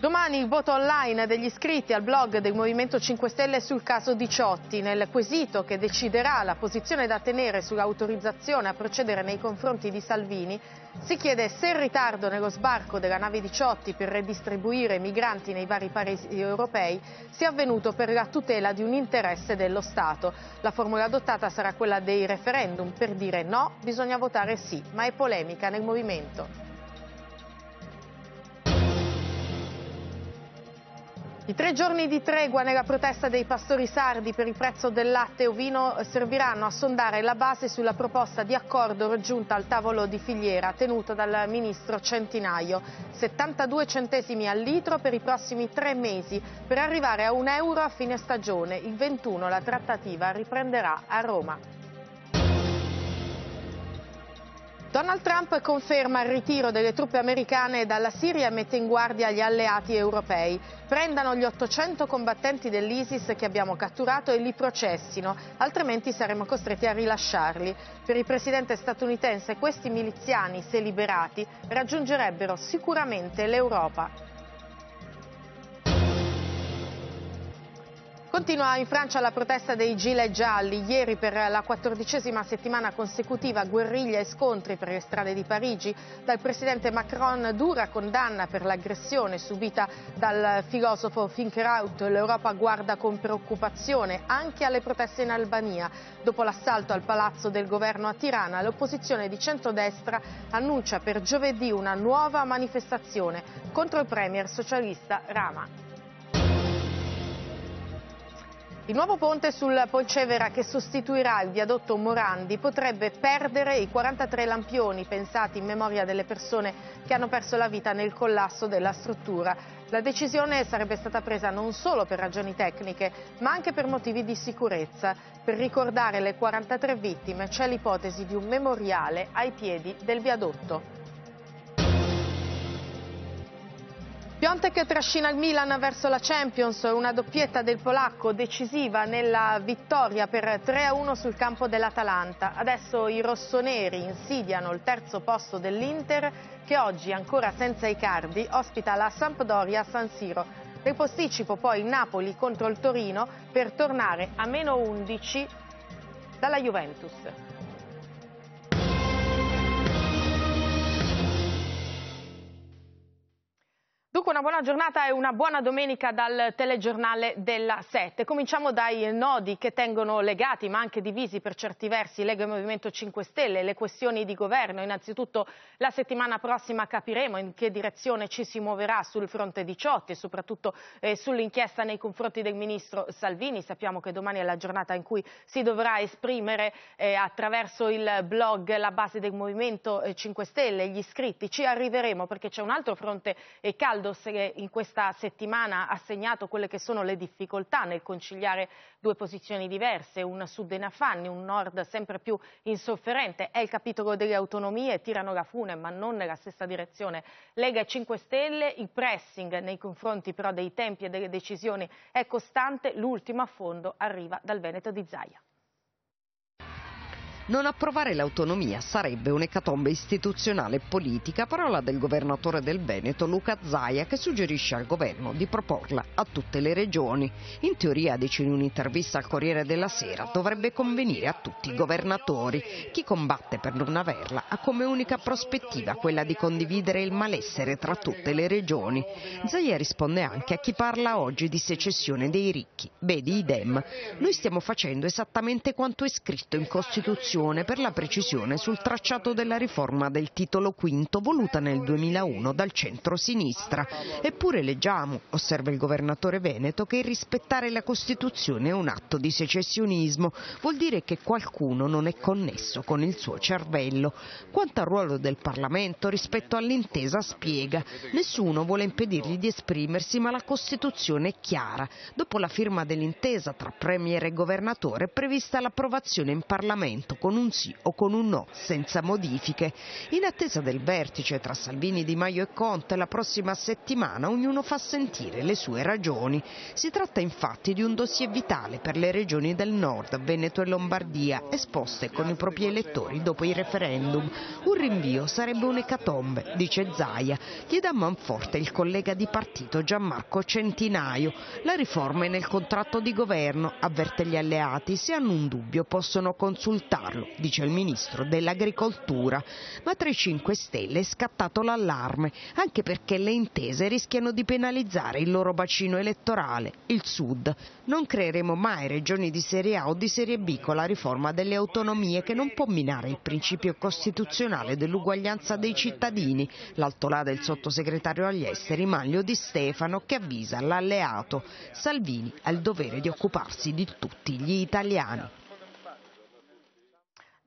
Domani il voto online degli iscritti al blog del Movimento 5 Stelle sul caso Diciotti, nel quesito che deciderà la posizione da tenere sull'autorizzazione a procedere nei confronti di Salvini, si chiede se il ritardo nello sbarco della nave Diciotti per redistribuire i migranti nei vari paesi europei sia avvenuto per la tutela di un interesse dello Stato. La formula adottata sarà quella dei referendum per dire no bisogna votare sì, ma è polemica nel Movimento. I tre giorni di tregua nella protesta dei pastori sardi per il prezzo del latte ovino serviranno a sondare la base sulla proposta di accordo raggiunta al tavolo di filiera tenuto dal ministro Centinaio. 72 centesimi al litro per i prossimi tre mesi per arrivare a un euro a fine stagione. Il 21 la trattativa riprenderà a Roma. Donald Trump conferma il ritiro delle truppe americane dalla Siria e mette in guardia gli alleati europei. Prendano gli 800 combattenti dell'ISIS che abbiamo catturato e li processino, altrimenti saremo costretti a rilasciarli. Per il presidente statunitense questi miliziani, se liberati, raggiungerebbero sicuramente l'Europa. Continua in Francia la protesta dei gilet gialli. Ieri per la quattordicesima settimana consecutiva guerriglia e scontri per le strade di Parigi. Dal presidente Macron dura condanna per l'aggressione subita dal filosofo Finkraut. L'Europa guarda con preoccupazione anche alle proteste in Albania. Dopo l'assalto al palazzo del governo a Tirana, l'opposizione di centrodestra annuncia per giovedì una nuova manifestazione contro il premier socialista Rama. Il nuovo ponte sul Polcevera che sostituirà il viadotto Morandi potrebbe perdere i 43 lampioni pensati in memoria delle persone che hanno perso la vita nel collasso della struttura. La decisione sarebbe stata presa non solo per ragioni tecniche, ma anche per motivi di sicurezza. Per ricordare le 43 vittime c'è l'ipotesi di un memoriale ai piedi del viadotto. Piontek trascina il Milan verso la Champions, una doppietta del polacco decisiva nella vittoria per 3-1 sul campo dell'Atalanta. Adesso i rossoneri insidiano il terzo posto dell'Inter che oggi, ancora senza i cardi, ospita la Sampdoria a San Siro. Nel posticipo poi Napoli contro il Torino per tornare a meno 11 dalla Juventus. Dunque una buona giornata e una buona domenica dal telegiornale della 7. Cominciamo dai nodi che tengono legati ma anche divisi per certi versi Lega e Movimento 5 Stelle, le questioni di governo. Innanzitutto la settimana prossima capiremo in che direzione ci si muoverà sul fronte 18 e soprattutto eh, sull'inchiesta nei confronti del ministro Salvini. Sappiamo che domani è la giornata in cui si dovrà esprimere eh, attraverso il blog la base del Movimento 5 eh, Stelle, gli iscritti. Ci arriveremo perché c'è un altro fronte eh, caldo forse che in questa settimana ha segnato quelle che sono le difficoltà nel conciliare due posizioni diverse, un sud in affanni, un nord sempre più insofferente, è il capitolo delle autonomie, tirano la fune ma non nella stessa direzione. Lega e 5 Stelle, il pressing nei confronti però dei tempi e delle decisioni è costante, l'ultimo a fondo arriva dal Veneto di Zaia. Non approvare l'autonomia sarebbe un'ecatombe istituzionale e politica, parola del governatore del Veneto Luca Zaia che suggerisce al governo di proporla a tutte le regioni. In teoria, dice in un'intervista al Corriere della Sera, dovrebbe convenire a tutti i governatori. Chi combatte per non averla ha come unica prospettiva quella di condividere il malessere tra tutte le regioni. Zaia risponde anche a chi parla oggi di secessione dei ricchi, vedi idem. Noi stiamo facendo esattamente quanto è scritto in Costituzione Commissione per la precisione sul tracciato della riforma del titolo V voluta nel 2001 dal centro-sinistra. Eppure leggiamo, osserva il governatore Veneto, che rispettare la Costituzione è un atto di secessionismo, vuol dire che qualcuno non è connesso con il suo cervello. Quanto al ruolo del Parlamento rispetto all'intesa spiega, nessuno vuole impedirgli di esprimersi ma la Costituzione è chiara. Dopo la firma dell'intesa tra Premier e Governatore è prevista l'approvazione in Parlamento con un sì o con un no, senza modifiche. In attesa del vertice tra Salvini, Di Maio e Conte la prossima settimana ognuno fa sentire le sue ragioni. Si tratta infatti di un dossier vitale per le regioni del nord, Veneto e Lombardia, esposte con i propri elettori dopo i referendum. Un rinvio sarebbe un'ecatombe, dice Zaia. Chiede a Manforte il collega di partito Gianmarco Centinaio. La riforma è nel contratto di governo, avverte gli alleati, se hanno un dubbio possono consultarlo farlo, dice il ministro dell'agricoltura, ma tra i 5 Stelle è scattato l'allarme, anche perché le intese rischiano di penalizzare il loro bacino elettorale, il Sud. Non creeremo mai regioni di serie A o di serie B con la riforma delle autonomie che non può minare il principio costituzionale dell'uguaglianza dei cittadini, l'altolà del sottosegretario agli esteri Maglio Di Stefano che avvisa l'alleato. Salvini ha il dovere di occuparsi di tutti gli italiani.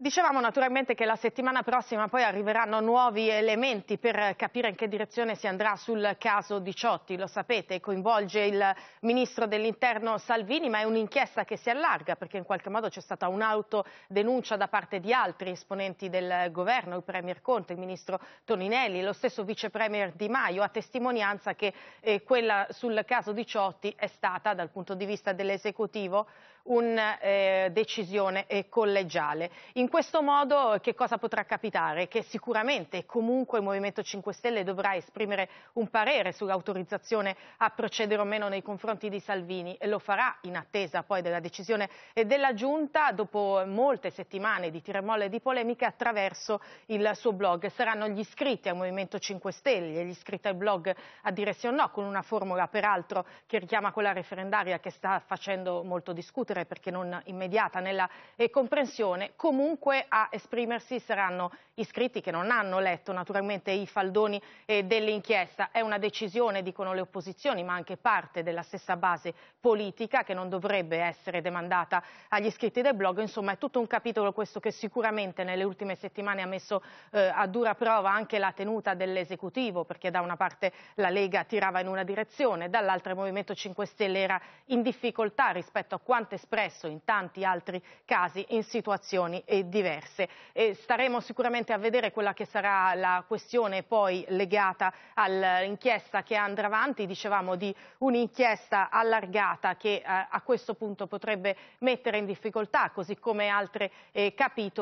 Dicevamo naturalmente che la settimana prossima poi arriveranno nuovi elementi per capire in che direzione si andrà sul caso Diciotti, lo sapete, coinvolge il ministro dell'interno Salvini, ma è un'inchiesta che si allarga perché in qualche modo c'è stata un'autodenuncia da parte di altri esponenti del governo, il Premier Conte, il ministro Toninelli, lo stesso vice Premier Di Maio, a testimonianza che eh, quella sul caso Diciotti è stata dal punto di vista dell'esecutivo una eh, decisione eh, collegiale. In questo modo eh, che cosa potrà capitare? Che sicuramente comunque il Movimento 5 Stelle dovrà esprimere un parere sull'autorizzazione a procedere o meno nei confronti di Salvini e lo farà in attesa poi della decisione della Giunta dopo molte settimane di tiremolle e di polemiche attraverso il suo blog. Saranno gli iscritti al Movimento 5 Stelle, e gli iscritti al blog a dire sì o no con una formula peraltro che richiama quella referendaria che sta facendo molto discutere discutere perché non immediata nella eh, comprensione, comunque a esprimersi saranno iscritti che non hanno letto naturalmente i faldoni eh, dell'inchiesta. È una decisione, dicono le opposizioni, ma anche parte della stessa base politica che non dovrebbe essere demandata agli iscritti del blog. Insomma è tutto un capitolo questo che sicuramente nelle ultime settimane ha messo eh, a dura prova anche la tenuta dell'esecutivo perché da una parte la Lega tirava in una direzione, dall'altra il Movimento 5 Stelle era in difficoltà rispetto a quante espresso in tanti altri casi in situazioni eh, diverse. E staremo sicuramente a vedere quella che sarà la questione poi legata all'inchiesta che andrà avanti, dicevamo di un'inchiesta allargata che eh, a questo punto potrebbe mettere in difficoltà, così come altri eh, capitoli,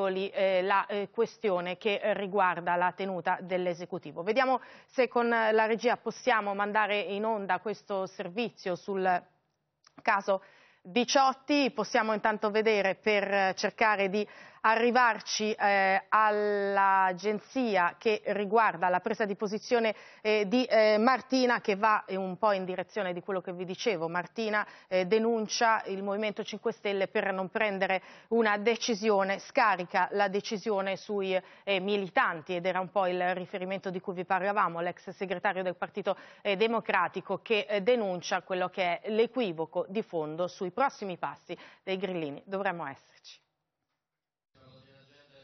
la questione che riguarda la tenuta dell'esecutivo. Vediamo se con la regia possiamo mandare in onda questo servizio sul caso Diciotti possiamo intanto vedere per eh, cercare di arrivarci eh, all'agenzia che riguarda la presa di posizione eh, di eh, Martina che va eh, un po' in direzione di quello che vi dicevo. Martina eh, denuncia il Movimento 5 Stelle per non prendere una decisione, scarica la decisione sui eh, militanti ed era un po' il riferimento di cui vi parlavamo, l'ex segretario del Partito Democratico che denuncia quello che è l'equivoco di fondo sui prossimi passi dei grillini. Dovremmo esserci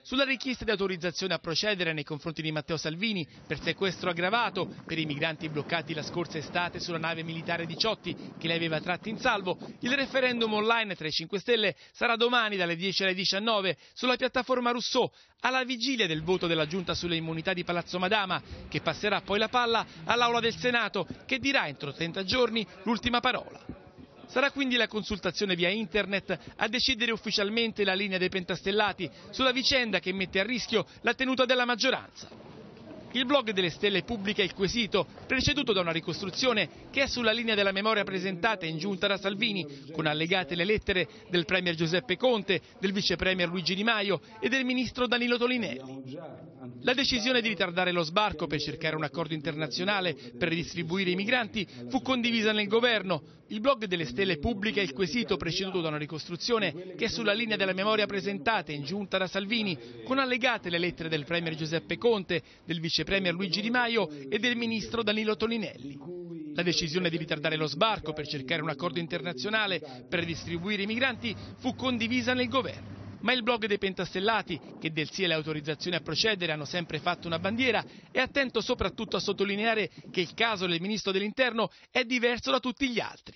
sulla richiesta di autorizzazione a procedere nei confronti di Matteo Salvini per sequestro aggravato per i migranti bloccati la scorsa estate sulla nave militare Diciotti che li aveva tratti in salvo, il referendum online tra i 5 Stelle sarà domani dalle 10 alle 19 sulla piattaforma Rousseau alla vigilia del voto della Giunta sulle immunità di Palazzo Madama che passerà poi la palla all'Aula del Senato che dirà entro 30 giorni l'ultima parola. Sarà quindi la consultazione via internet a decidere ufficialmente la linea dei pentastellati sulla vicenda che mette a rischio la tenuta della maggioranza. Il blog delle stelle pubblica il quesito, preceduto da una ricostruzione che è sulla linea della memoria presentata in giunta da Salvini, con allegate le lettere del Premier Giuseppe Conte, del Vice Premier Luigi Di Maio e del Ministro Danilo Tolinelli. La decisione di ritardare lo sbarco per cercare un accordo internazionale per ridistribuire i migranti fu condivisa nel governo, il blog delle stelle pubblica il quesito preceduto da una ricostruzione che è sulla linea della memoria presentata in giunta da Salvini, con allegate le lettere del Premier Giuseppe Conte, del Vice Premier Luigi Di Maio e del Ministro Danilo Toninelli. La decisione di ritardare lo sbarco per cercare un accordo internazionale per distribuire i migranti fu condivisa nel governo ma il blog dei pentastellati, che del sì e le autorizzazioni a procedere hanno sempre fatto una bandiera, è attento soprattutto a sottolineare che il caso del ministro dell'interno è diverso da tutti gli altri.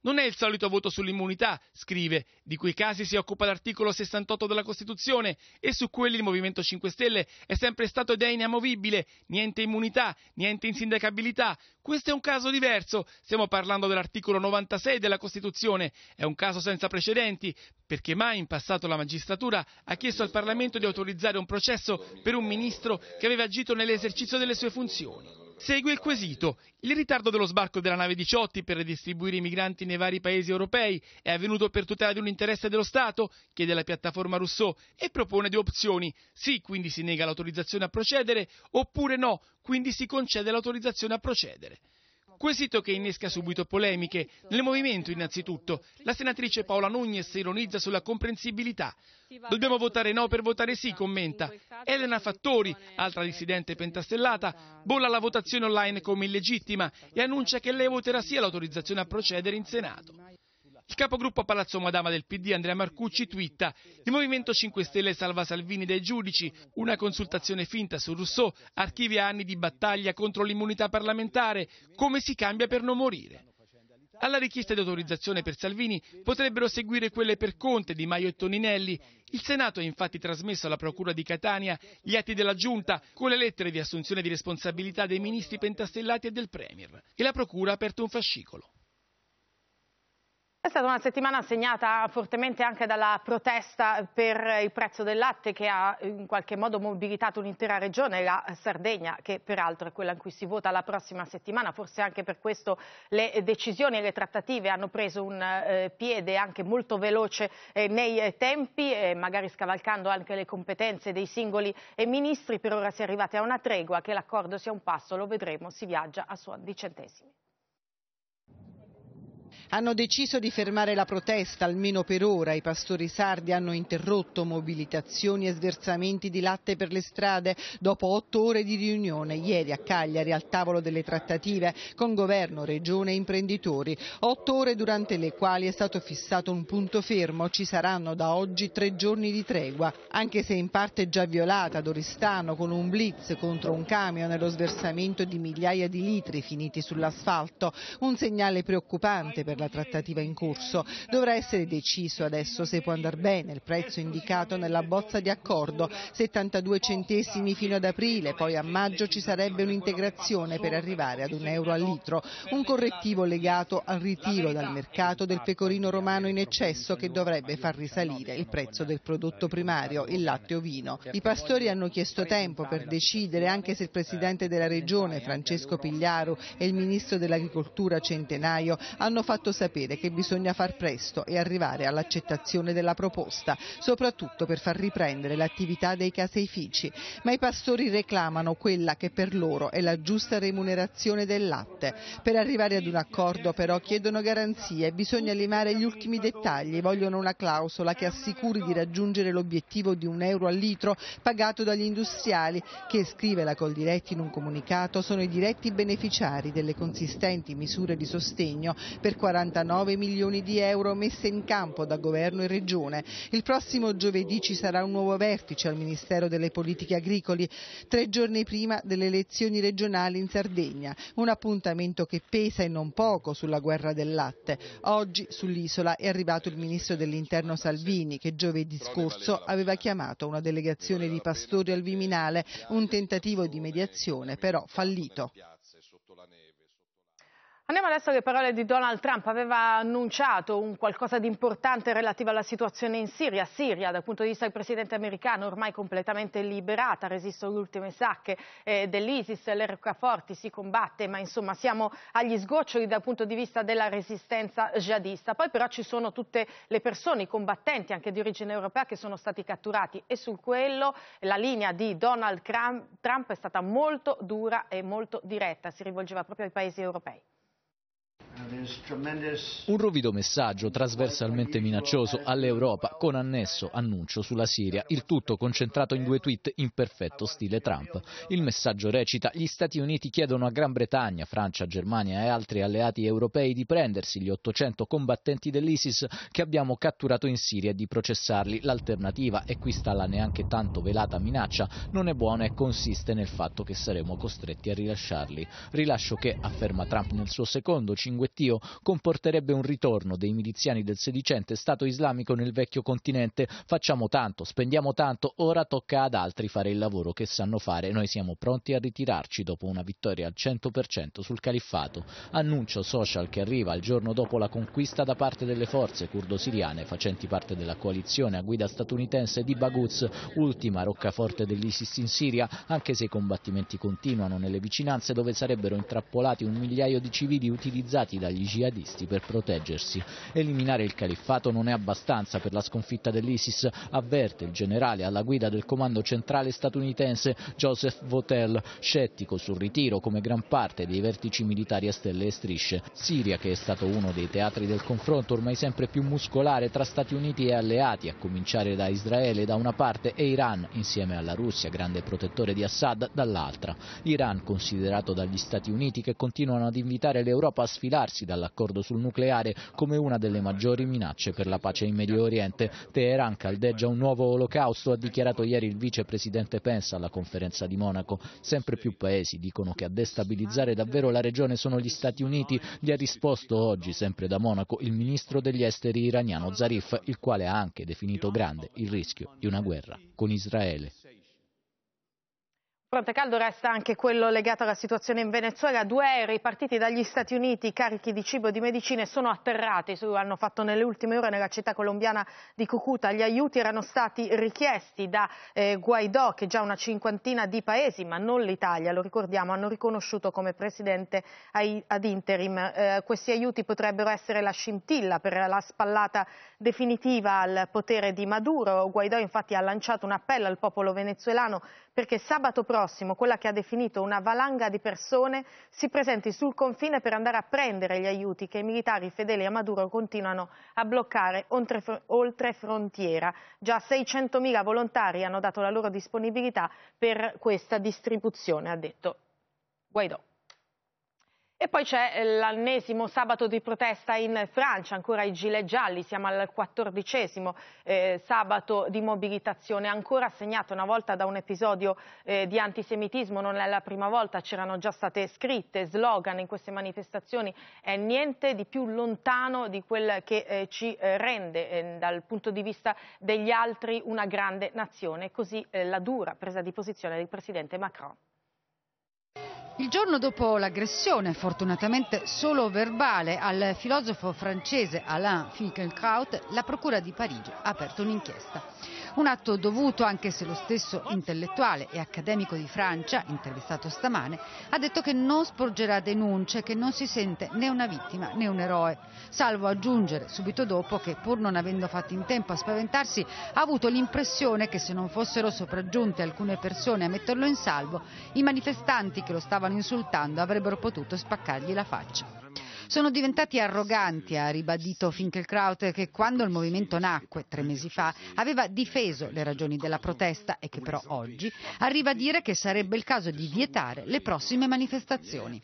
Non è il solito voto sull'immunità, scrive, di cui casi si occupa l'articolo 68 della Costituzione e su quelli il Movimento 5 Stelle è sempre stato ed è inamovibile, niente immunità, niente insindacabilità, questo è un caso diverso, stiamo parlando dell'articolo 96 della Costituzione, è un caso senza precedenti, perché mai in passato la magistratura ha chiesto al Parlamento di autorizzare un processo per un ministro che aveva agito nell'esercizio delle sue funzioni. Segue il quesito. Il ritardo dello sbarco della nave 18 per redistribuire i migranti nei vari paesi europei è avvenuto per tutela di un interesse dello Stato, chiede la piattaforma Rousseau, e propone due opzioni. Sì, quindi si nega l'autorizzazione a procedere, oppure no, quindi si concede l'autorizzazione a procedere. Quesito che innesca subito polemiche. Nel movimento, innanzitutto, la senatrice Paola Nugnes ironizza sulla comprensibilità. Dobbiamo votare no per votare sì, commenta. Elena Fattori, altra dissidente pentastellata, bolla la votazione online come illegittima e annuncia che lei voterà sì all'autorizzazione a procedere in Senato. Il capogruppo a Palazzo Madama del PD Andrea Marcucci twitta «Il Movimento 5 Stelle salva Salvini dai giudici, una consultazione finta su Rousseau, archivia anni di battaglia contro l'immunità parlamentare, come si cambia per non morire». Alla richiesta di autorizzazione per Salvini potrebbero seguire quelle per Conte, Di Maio e Toninelli. Il Senato ha infatti trasmesso alla Procura di Catania gli atti della Giunta con le lettere di assunzione di responsabilità dei ministri pentastellati e del Premier. E la Procura ha aperto un fascicolo stata una settimana segnata fortemente anche dalla protesta per il prezzo del latte che ha in qualche modo mobilitato un'intera regione, la Sardegna, che peraltro è quella in cui si vota la prossima settimana, forse anche per questo le decisioni e le trattative hanno preso un eh, piede anche molto veloce eh, nei tempi, eh, magari scavalcando anche le competenze dei singoli ministri, per ora si è arrivati a una tregua, che l'accordo sia un passo, lo vedremo, si viaggia a suon di centesimi hanno deciso di fermare la protesta, almeno per ora. I pastori sardi hanno interrotto mobilitazioni e sversamenti di latte per le strade dopo otto ore di riunione ieri a Cagliari al tavolo delle trattative con governo, regione e imprenditori. Otto ore durante le quali è stato fissato un punto fermo. Ci saranno da oggi tre giorni di tregua, anche se in parte già violata Doristano con un blitz contro un camion e lo sversamento di migliaia di litri finiti sull'asfalto. Un segnale preoccupante per per la trattativa in corso. Dovrà essere deciso adesso se può andare bene il prezzo indicato nella bozza di accordo, 72 centesimi fino ad aprile, poi a maggio ci sarebbe un'integrazione per arrivare ad un euro al litro, un correttivo legato al ritiro dal mercato del pecorino romano in eccesso che dovrebbe far risalire il prezzo del prodotto primario, il latte ovino. I pastori hanno chiesto tempo per decidere anche se il Presidente della Regione, Francesco Pigliaru, e il Ministro dell'Agricoltura Centenaio hanno fatto fatto sapere che bisogna far presto e arrivare all'accettazione della proposta, soprattutto per far riprendere l'attività dei caseifici. Ma i pastori reclamano quella che per loro è la giusta remunerazione del latte. Per arrivare ad un accordo però chiedono garanzie, bisogna limare gli ultimi dettagli, vogliono una clausola che assicuri di raggiungere l'obiettivo di un euro al litro pagato dagli industriali che, scrive la Coldiretti in un comunicato, sono i diretti beneficiari delle consistenti misure di sostegno per 40 49 milioni di euro messe in campo da governo e regione. Il prossimo giovedì ci sarà un nuovo vertice al Ministero delle Politiche Agricoli, tre giorni prima delle elezioni regionali in Sardegna, un appuntamento che pesa e non poco sulla guerra del latte. Oggi sull'isola è arrivato il ministro dell'Interno Salvini che giovedì scorso aveva chiamato una delegazione di pastori al Viminale, un tentativo di mediazione però fallito. Andiamo adesso alle parole di Donald Trump. Aveva annunciato un qualcosa di importante relativo alla situazione in Siria. Siria, dal punto di vista del presidente americano, ormai completamente liberata, resistono le ultime sacche eh, dell'ISIS, le roccaforti, si combatte, ma insomma siamo agli sgoccioli dal punto di vista della resistenza jihadista. Poi però ci sono tutte le persone, i combattenti anche di origine europea che sono stati catturati e su quello la linea di Donald Trump è stata molto dura e molto diretta, si rivolgeva proprio ai paesi europei. Un ruvido messaggio trasversalmente minaccioso all'Europa con annesso annuncio sulla Siria, il tutto concentrato in due tweet in perfetto stile Trump. Il messaggio recita gli Stati Uniti chiedono a Gran Bretagna, Francia, Germania e altri alleati europei di prendersi gli 800 combattenti dell'ISIS che abbiamo catturato in Siria e di processarli. L'alternativa, e qui sta la neanche tanto velata minaccia, non è buona e consiste nel fatto che saremo costretti a rilasciarli. Rilascio che, afferma Trump nel suo secondo 50 sanguettio comporterebbe un ritorno dei miliziani del sedicente Stato islamico nel vecchio continente. Facciamo tanto, spendiamo tanto, ora tocca ad altri fare il lavoro che sanno fare. Noi siamo pronti a ritirarci dopo una vittoria al 100% sul califfato. Annuncio social che arriva il giorno dopo la conquista da parte delle forze curdo-siriane facenti parte della coalizione a guida statunitense di Baghuz, ultima roccaforte dell'ISIS in Siria, anche se i combattimenti continuano nelle vicinanze dove sarebbero intrappolati un migliaio di civili utilizzati usati dagli jihadisti per proteggersi. Eliminare il califfato non è abbastanza per la sconfitta dell'ISIS, avverte il generale alla guida del comando centrale statunitense Joseph Votel, scettico sul ritiro come gran parte dei vertici militari a stelle e strisce. Siria, che è stato uno dei teatri del confronto ormai sempre più muscolare tra Stati Uniti e alleati, a cominciare da Israele da una parte e Iran, insieme alla Russia, grande protettore di Assad, dall'altra. Iran, considerato dagli Stati Uniti che continuano ad invitare l'Europa a sfilare ritirarsi dall'accordo sul nucleare come una delle maggiori minacce per la pace in Medio Oriente. Teheran caldeggia un nuovo olocausto, ha dichiarato ieri il vicepresidente Pence alla conferenza di Monaco. Sempre più paesi dicono che a destabilizzare davvero la regione sono gli Stati Uniti. Gli ha risposto oggi, sempre da Monaco, il ministro degli esteri iraniano Zarif, il quale ha anche definito grande il rischio di una guerra con Israele fronte caldo resta anche quello legato alla situazione in Venezuela. Due aerei partiti dagli Stati Uniti carichi di cibo e di medicine sono atterrati, hanno fatto nelle ultime ore nella città colombiana di Cucuta. Gli aiuti erano stati richiesti da eh, Guaidò, che già una cinquantina di paesi, ma non l'Italia, lo ricordiamo, hanno riconosciuto come presidente ai, ad interim. Eh, questi aiuti potrebbero essere la scintilla per la spallata definitiva al potere di Maduro. Guaidò infatti ha lanciato un appello al popolo venezuelano perché sabato prossimo quella che ha definito una valanga di persone si presenti sul confine per andare a prendere gli aiuti che i militari fedeli a Maduro continuano a bloccare oltre, frontiera. Già 600.000 volontari hanno dato la loro disponibilità per questa distribuzione, ha detto Guaidò. E poi c'è eh, l'annesimo sabato di protesta in Francia, ancora i gilet gialli, siamo al quattordicesimo eh, sabato di mobilitazione, ancora segnato una volta da un episodio eh, di antisemitismo, non è la prima volta, c'erano già state scritte slogan in queste manifestazioni, è niente di più lontano di quel che eh, ci eh, rende eh, dal punto di vista degli altri una grande nazione, così la dura presa di posizione del Presidente Macron. Il giorno dopo l'aggressione, fortunatamente solo verbale, al filosofo francese Alain Finkelkraut, la Procura di Parigi ha aperto un'inchiesta. Un atto dovuto anche se lo stesso intellettuale e accademico di Francia, intervistato stamane, ha detto che non sporgerà denunce, che non si sente né una vittima né un eroe, salvo aggiungere subito dopo che pur non avendo fatto in tempo a spaventarsi ha avuto l'impressione che se non fossero sopraggiunte alcune persone a metterlo in salvo, i manifestanti che lo stavano insultando avrebbero potuto spaccargli la faccia. Sono diventati arroganti, ha ribadito Finkelkraut che quando il movimento nacque tre mesi fa aveva difeso le ragioni della protesta e che però oggi arriva a dire che sarebbe il caso di vietare le prossime manifestazioni.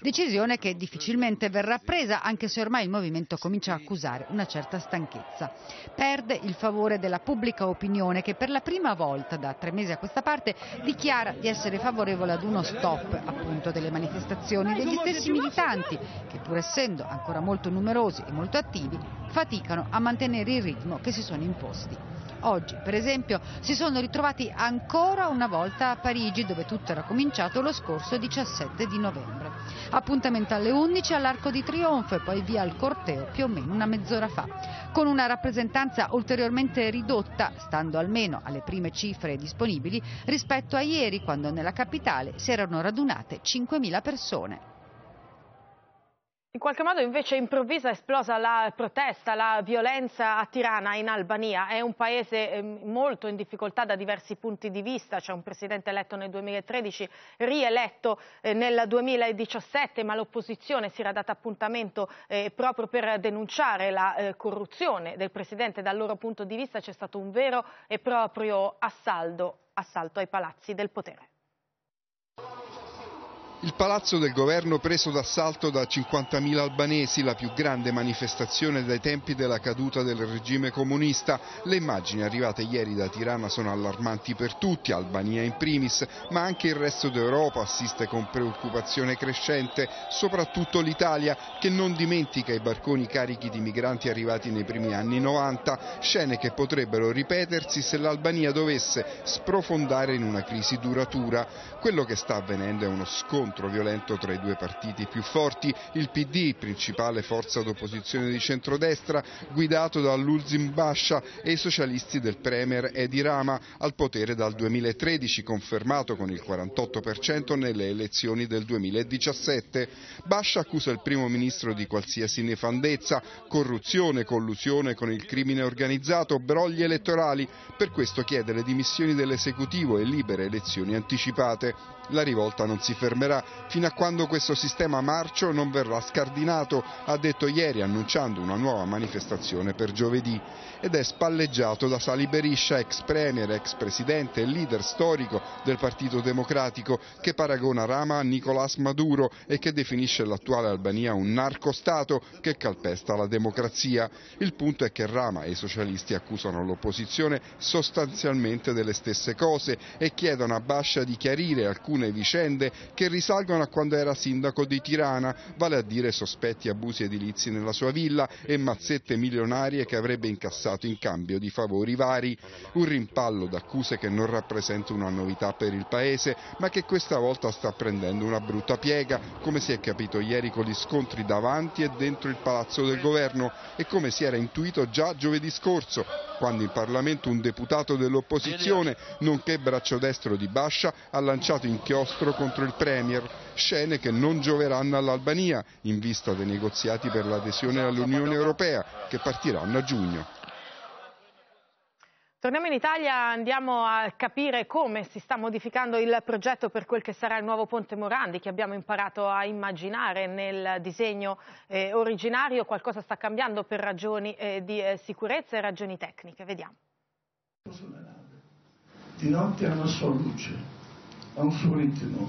Decisione che difficilmente verrà presa anche se ormai il movimento comincia a accusare una certa stanchezza. Perde il favore della pubblica opinione che per la prima volta da tre mesi a questa parte dichiara di essere favorevole ad uno stop appunto delle manifestazioni degli stessi militanti che pur essendo ancora molto numerosi e molto attivi faticano a mantenere il ritmo che si sono imposti. Oggi, per esempio, si sono ritrovati ancora una volta a Parigi, dove tutto era cominciato lo scorso 17 di novembre. Appuntamento alle 11 all'Arco di Trionfo e poi via al corteo più o meno una mezz'ora fa, con una rappresentanza ulteriormente ridotta, stando almeno alle prime cifre disponibili, rispetto a ieri quando nella capitale si erano radunate 5.000 persone. In qualche modo invece improvvisa è esplosa la protesta, la violenza a Tirana in Albania. È un paese ehm, molto in difficoltà da diversi punti di vista. C'è un presidente eletto nel 2013, rieletto eh, nel 2017, ma l'opposizione si era data appuntamento eh, proprio per denunciare la eh, corruzione del presidente. Dal loro punto di vista c'è stato un vero e proprio assalto, assalto ai palazzi del potere. Il palazzo del governo preso d'assalto da 50.000 albanesi, la più grande manifestazione dai tempi della caduta del regime comunista. Le immagini arrivate ieri da Tirana sono allarmanti per tutti, Albania in primis, ma anche il resto d'Europa assiste con preoccupazione crescente, soprattutto l'Italia che non dimentica i barconi carichi di migranti arrivati nei primi anni 90, scene che potrebbero ripetersi se l'Albania dovesse sprofondare in una crisi duratura. Quello che sta avvenendo è uno scontro scontro violento tra i due partiti più forti, il PD, principale forza d'opposizione di centrodestra, guidato dall'Ulzim Bascia e i socialisti del Premier Edi Rama, al potere dal 2013, confermato con il 48% nelle elezioni del 2017. Bascia accusa il primo ministro di qualsiasi nefandezza, corruzione, collusione con il crimine organizzato, brogli elettorali, per questo chiede le dimissioni dell'esecutivo e libere elezioni anticipate. La rivolta non si fermerà fino a quando questo sistema marcio non verrà scardinato, ha detto ieri annunciando una nuova manifestazione per giovedì ed è spalleggiato da Sali Beriscia, ex premier, ex presidente e leader storico del Partito Democratico che paragona Rama a Nicolás Maduro e che definisce l'attuale Albania un narcostato che calpesta la democrazia. Il punto è che Rama e i socialisti accusano l'opposizione sostanzialmente delle stesse cose e chiedono a Bascia di chiarire alcune alcune vicende che risalgono a quando era sindaco di Tirana, vale a dire sospetti abusi edilizi nella sua villa e mazzette milionarie che avrebbe incassato in cambio di favori vari. Un rimpallo d'accuse che non rappresenta una novità per il Paese, ma che questa volta sta prendendo una brutta piega, come si è capito ieri con gli scontri davanti e dentro il palazzo del governo e come si era intuito già giovedì scorso, quando in Parlamento un deputato dell'opposizione, nonché braccio destro di Bascia, ha lanciato in inchiostro contro il Premier, scene che non gioveranno all'Albania in vista dei negoziati per l'adesione all'Unione Europea che partiranno a giugno. Torniamo in Italia, andiamo a capire come si sta modificando il progetto per quel che sarà il nuovo Ponte Morandi che abbiamo imparato a immaginare nel disegno eh, originario. Qualcosa sta cambiando per ragioni eh, di eh, sicurezza e ragioni tecniche. Vediamo. Di notte hanno una sola luce ha un suo ritmo.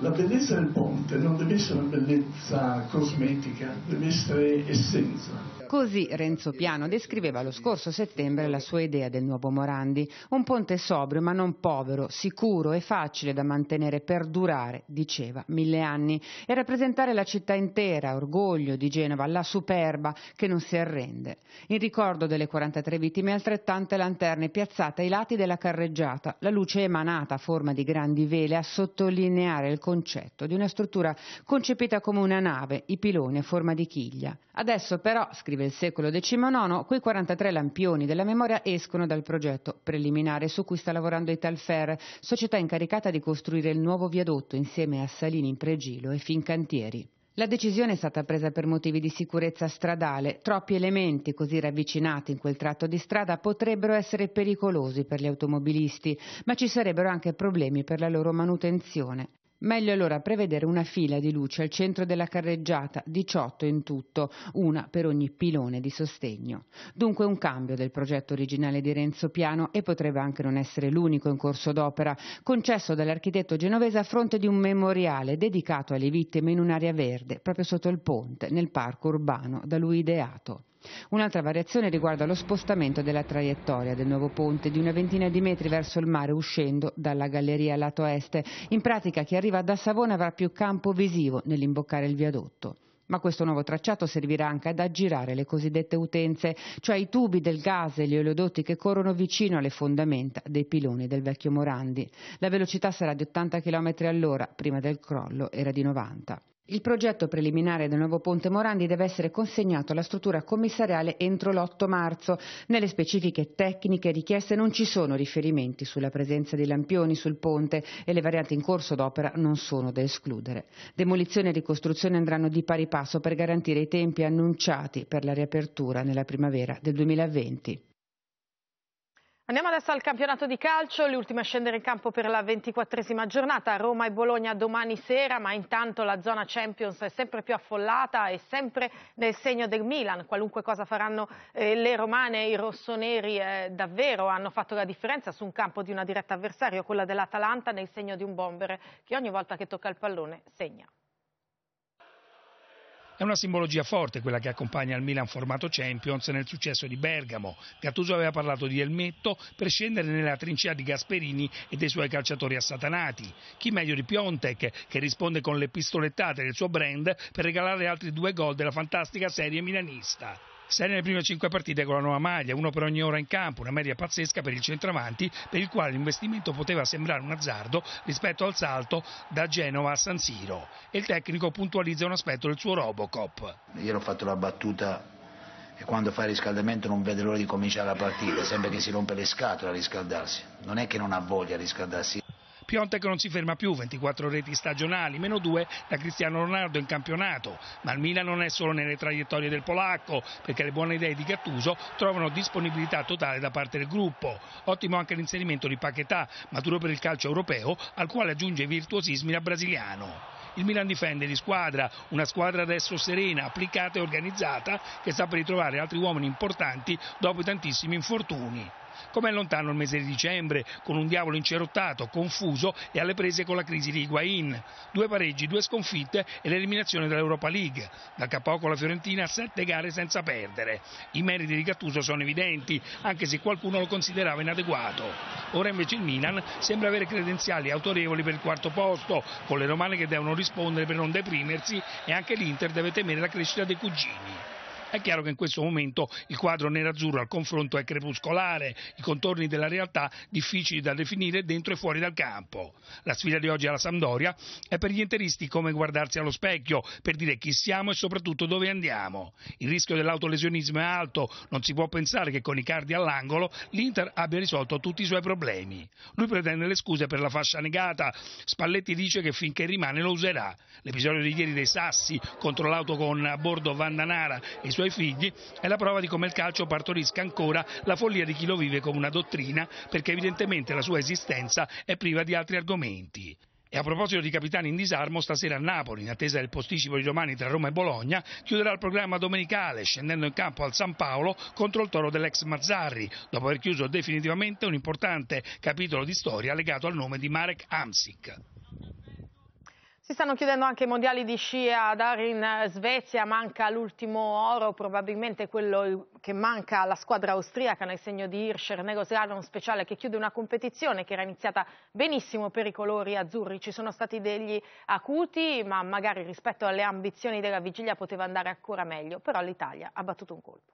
La bellezza del ponte non deve essere una bellezza cosmetica, deve essere essenza. Così Renzo Piano descriveva lo scorso settembre la sua idea del nuovo Morandi, un ponte sobrio ma non povero, sicuro e facile da mantenere per durare, diceva, mille anni e rappresentare la città intera, orgoglio di Genova, la superba che non si arrende. In ricordo delle 43 vittime altrettante lanterne piazzate ai lati della carreggiata, la luce emanata a forma di grandi vele a sottolineare il concetto di una struttura concepita come una nave, i piloni a forma di chiglia. Adesso però, scrive scrive il secolo XIX, quei 43 lampioni della memoria escono dal progetto preliminare su cui sta lavorando Italfer, società incaricata di costruire il nuovo viadotto insieme a Salini in Pregilo e Fincantieri. La decisione è stata presa per motivi di sicurezza stradale. Troppi elementi così ravvicinati in quel tratto di strada potrebbero essere pericolosi per gli automobilisti, ma ci sarebbero anche problemi per la loro manutenzione. Meglio allora prevedere una fila di luci al centro della carreggiata, 18 in tutto, una per ogni pilone di sostegno. Dunque un cambio del progetto originale di Renzo Piano e potrebbe anche non essere l'unico in corso d'opera, concesso dall'architetto genovese a fronte di un memoriale dedicato alle vittime in un'area verde, proprio sotto il ponte, nel parco urbano da lui ideato. Un'altra variazione riguarda lo spostamento della traiettoria del nuovo ponte di una ventina di metri verso il mare uscendo dalla galleria lato est. In pratica chi arriva da Savona avrà più campo visivo nell'imboccare il viadotto. Ma questo nuovo tracciato servirà anche ad aggirare le cosiddette utenze, cioè i tubi del gas e gli oleodotti che corrono vicino alle fondamenta dei piloni del vecchio Morandi. La velocità sarà di 80 km all'ora, prima del crollo era di 90. Il progetto preliminare del nuovo ponte Morandi deve essere consegnato alla struttura commissariale entro l'8 marzo. Nelle specifiche tecniche richieste non ci sono riferimenti sulla presenza di lampioni sul ponte e le varianti in corso d'opera non sono da escludere. Demolizione e ricostruzione andranno di pari passo per garantire i tempi annunciati per la riapertura nella primavera del 2020. Andiamo adesso al campionato di calcio, le ultime a scendere in campo per la ventiquattresima giornata, Roma e Bologna domani sera, ma intanto la zona Champions è sempre più affollata e sempre nel segno del Milan, qualunque cosa faranno eh, le romane, i rossoneri eh, davvero hanno fatto la differenza su un campo di una diretta avversario, quella dell'Atalanta nel segno di un bomber che ogni volta che tocca il pallone segna. È una simbologia forte quella che accompagna il Milan formato Champions nel successo di Bergamo. Gattuso aveva parlato di Elmetto per scendere nella trincea di Gasperini e dei suoi calciatori assatanati. Chi meglio di Piontek, che risponde con le pistolettate del suo brand per regalare altri due gol della fantastica serie milanista. Sei nelle prime 5 partite con la nuova maglia, uno per ogni ora in campo, una media pazzesca per il centravanti, per il quale l'investimento poteva sembrare un azzardo rispetto al salto da Genova a San Siro. E il tecnico puntualizza un aspetto del suo Robocop. Ieri ho fatto la battuta e quando fa il riscaldamento non vede l'ora di cominciare la partita, sembra che si rompe le scatole a riscaldarsi. Non è che non ha voglia di riscaldarsi. Piontek non si ferma più, 24 reti stagionali, meno 2 da Cristiano Ronaldo in campionato, ma il Milan non è solo nelle traiettorie del polacco, perché le buone idee di Gattuso trovano disponibilità totale da parte del gruppo. Ottimo anche l'inserimento di Paquetà, maturo per il calcio europeo, al quale aggiunge i virtuosismi da brasiliano. Il Milan difende di squadra, una squadra adesso serena, applicata e organizzata che sta per ritrovare altri uomini importanti dopo i tantissimi infortuni. Com'è lontano il mese di dicembre, con un diavolo incerottato, confuso e alle prese con la crisi di Higuain. Due pareggi, due sconfitte e l'eliminazione dall'Europa League. Dal KO con la Fiorentina sette gare senza perdere. I meriti di Gattuso sono evidenti, anche se qualcuno lo considerava inadeguato. Ora invece il Milan sembra avere credenziali autorevoli per il quarto posto, con le romane che devono rispondere per non deprimersi e anche l'Inter deve temere la crescita dei cugini. È chiaro che in questo momento il quadro nero-azzurro al confronto è crepuscolare, i contorni della realtà difficili da definire dentro e fuori dal campo. La sfida di oggi alla Sampdoria è per gli interisti come guardarsi allo specchio, per dire chi siamo e soprattutto dove andiamo. Il rischio dell'autolesionismo è alto, non si può pensare che con i cardi all'angolo l'Inter abbia risolto tutti i suoi problemi. Lui pretende le scuse per la fascia negata, Spalletti dice che finché rimane lo userà. L'episodio di ieri dei Sassi contro l'auto con a bordo Vandanara e i suoi suoi figli è la prova di come il calcio partorisca ancora la follia di chi lo vive come una dottrina, perché evidentemente la sua esistenza è priva di altri argomenti. E a proposito di capitani in disarmo, stasera a Napoli, in attesa del posticipo di domani tra Roma e Bologna, chiuderà il programma domenicale scendendo in campo al San Paolo contro il toro dell'ex Mazzarri, dopo aver chiuso definitivamente un importante capitolo di storia legato al nome di Marek Amsic. Si stanno chiudendo anche i mondiali di sci ad Arin, eh, Svezia, manca l'ultimo oro, probabilmente quello che manca alla squadra austriaca nel segno di Hirscher, negoziato un speciale che chiude una competizione che era iniziata benissimo per i colori azzurri. Ci sono stati degli acuti, ma magari rispetto alle ambizioni della vigilia poteva andare ancora meglio, però l'Italia ha battuto un colpo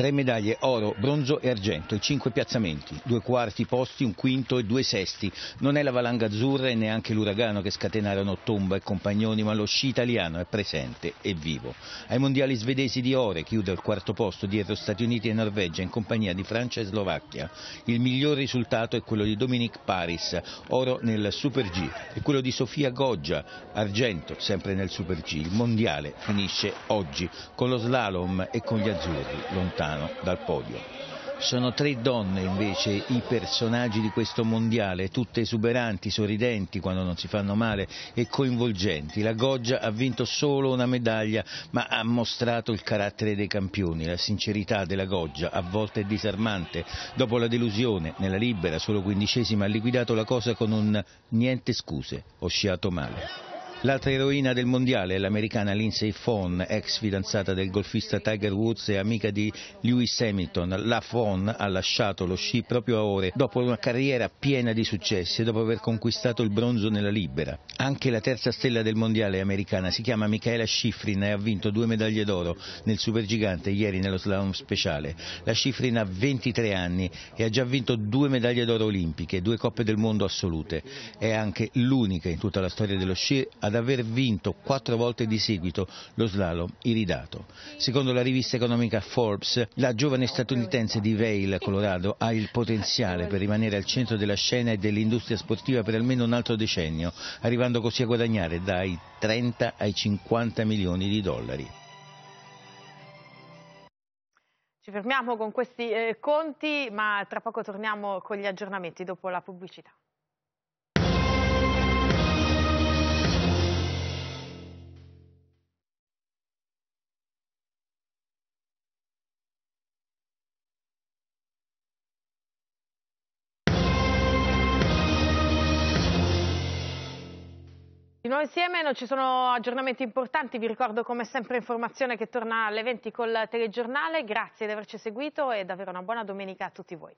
tre medaglie oro, bronzo e argento e cinque piazzamenti, due quarti posti, un quinto e due sesti. Non è la valanga azzurra e neanche l'uragano che scatenarono Tomba e compagnoni, ma lo sci italiano è presente e vivo. Ai mondiali svedesi di ore chiude il quarto posto dietro Stati Uniti e Norvegia in compagnia di Francia e Slovacchia. Il miglior risultato è quello di Dominic Paris, oro nel Super G, e quello di Sofia Goggia, argento sempre nel Super G. Il mondiale finisce oggi con lo slalom e con gli azzurri lontani lontano dal podio. Sono tre donne invece i personaggi di questo mondiale, tutte esuberanti, sorridenti quando non si fanno male e coinvolgenti. La Goggia ha vinto solo una medaglia ma ha mostrato il carattere dei campioni, la sincerità della Goggia, a volte disarmante. Dopo la delusione, nella libera, solo quindicesima, ha liquidato la cosa con un niente scuse, ho sciato male. L'altra eroina del mondiale è l'americana Lindsay Fawn, ex fidanzata del golfista Tiger Woods e amica di Lewis Hamilton. La Fawn ha lasciato lo sci proprio a ore dopo una carriera piena di successi e dopo aver conquistato il bronzo nella libera. Anche la terza stella del mondiale americana si chiama Michaela Schifrin e ha vinto due medaglie d'oro nel supergigante ieri nello slalom speciale. La Schifrin ha 23 anni e ha già vinto due medaglie d'oro olimpiche, due coppe del mondo assolute. È anche l'unica in tutta la storia dello sci a ad aver vinto quattro volte di seguito lo slalom iridato. Secondo la rivista economica Forbes, la giovane statunitense di Vail, Colorado, ha il potenziale per rimanere al centro della scena e dell'industria sportiva per almeno un altro decennio, arrivando così a guadagnare dai 30 ai 50 milioni di dollari. Ci fermiamo con questi eh, conti, ma tra poco torniamo con gli aggiornamenti dopo la pubblicità. Continuiamo insieme, non ci sono aggiornamenti importanti, vi ricordo come sempre informazione che torna alle 20 col telegiornale, grazie di averci seguito e davvero una buona domenica a tutti voi.